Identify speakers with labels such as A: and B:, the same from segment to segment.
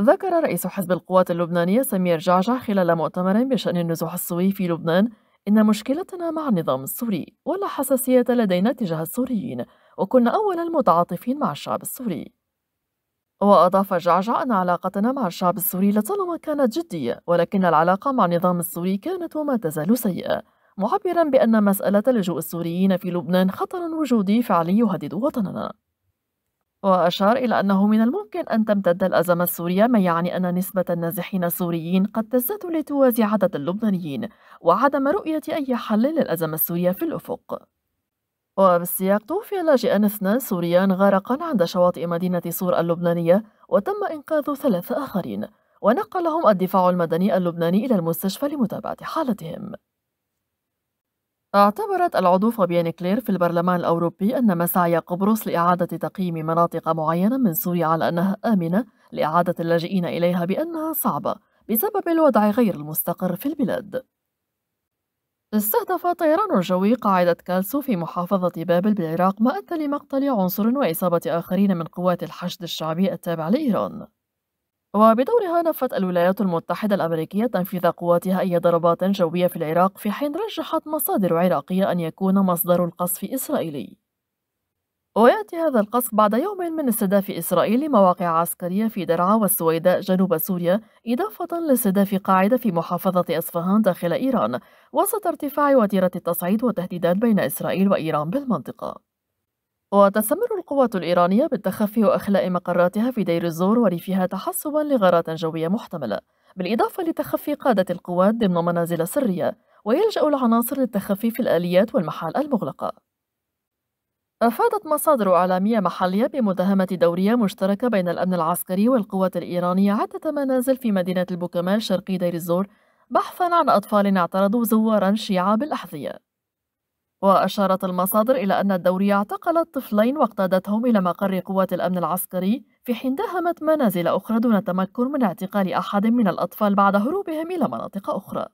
A: ذكر رئيس حزب القوات اللبنانية سمير جعجع خلال مؤتمر بشأن النزوح السوري في لبنان إن مشكلتنا مع النظام السوري ولا حساسية لدينا تجاه السوريين وكنا أول المتعاطفين مع الشعب السوري وأضاف جعجع أن علاقتنا مع الشعب السوري لطالما كانت جدية ولكن العلاقة مع النظام السوري كانت وما تزال سيئة معبرا بأن مسألة لجوء السوريين في لبنان خطر وجودي فعلي يهدد وطننا وأشار إلى أنه من الممكن أن تمتد الأزمة السورية ما يعني أن نسبة النازحين السوريين قد تزداد لتوازي عدد اللبنانيين وعدم رؤية أي حل للأزمة السورية في الأفق وبالسياق توفي لاجئان اثنان سوريان غارقا عند شواطئ مدينة صور اللبنانية وتم إنقاذ ثلاثة آخرين ونقلهم الدفاع المدني اللبناني إلى المستشفى لمتابعة حالتهم اعتبرت العضو فابيان كلير في البرلمان الأوروبي أن مساعي قبرص لإعادة تقييم مناطق معينة من سوريا على أنها آمنة لإعادة اللاجئين إليها بأنها صعبة بسبب الوضع غير المستقر في البلاد. استهدف طيران جوي قاعدة كالسو في محافظة بابل بالعراق ما أدى لمقتل عنصر وإصابة آخرين من قوات الحشد الشعبي التابع لإيران. وبدورها نفت الولايات المتحدة الأمريكية تنفيذ قواتها أي ضربات جوية في العراق في حين رجحت مصادر عراقية أن يكون مصدر القصف إسرائيلي ويأتي هذا القصف بعد يوم من استهداف إسرائيل مواقع عسكرية في درعا والسويداء جنوب سوريا إضافة لاستهداف قاعدة في محافظة أصفهان داخل إيران وسط ارتفاع وتيرة التصعيد وتهديدات بين إسرائيل وإيران بالمنطقة وتستمر القوات الإيرانية بالتخفي وإخلاء مقراتها في دير الزور وريفها تحسبا لغارات جوية محتملة بالإضافة لتخفي قادة القوات ضمن منازل سرية ويلجأ العناصر للتخفي في الآليات والمحال المغلقة أفادت مصادر إعلامية محلية بمداهمة دورية مشتركة بين الأمن العسكري والقوات الإيرانية عدة منازل في مدينة البوكمال شرقي دير الزور بحثا عن أطفال اعترضوا زوارا شيعة بالأحذية وأشارت المصادر إلى أن الدورية اعتقلت طفلين واقتادتهم إلى مقر قوات الأمن العسكري في حين داهمت منازل أخرى دون التمكن من اعتقال أحد من الأطفال بعد هروبهم إلى مناطق أخرى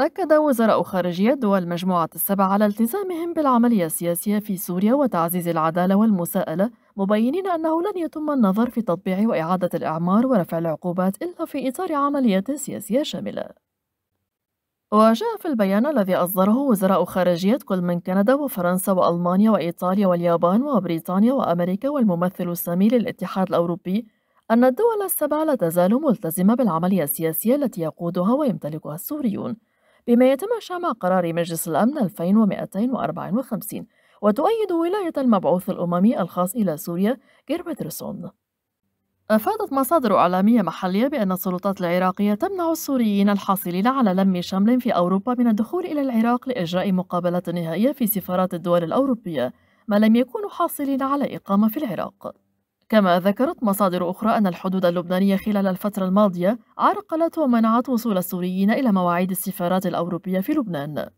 A: أكد وزراء خارجية دول مجموعة السبع على التزامهم بالعملية السياسية في سوريا وتعزيز العدالة والمساءلة مبينين أنه لن يتم النظر في تطبيع وإعادة الإعمار ورفع العقوبات إلا في إطار عملية سياسية شاملة وجاء في البيان الذي أصدره وزراء خارجية كل من كندا وفرنسا وألمانيا وإيطاليا واليابان وبريطانيا وأمريكا والممثل السامي للاتحاد الأوروبي أن الدول السبع لا تزال ملتزمة بالعملية السياسية التي يقودها ويمتلكها السوريون بما يتماشى مع قرار مجلس الأمن 2254 وتؤيد ولاية المبعوث الأممي الخاص إلى سوريا غير بيترسون أفادت مصادر إعلامية محلية بأن السلطات العراقية تمنع السوريين الحاصلين على لم شمل في أوروبا من الدخول إلى العراق لإجراء مقابلة نهائية في سفارات الدول الأوروبية ما لم يكونوا حاصلين على إقامة في العراق كما ذكرت مصادر أخرى أن الحدود اللبنانية خلال الفترة الماضية عرقلت ومنعت وصول السوريين إلى مواعيد السفارات الأوروبية في لبنان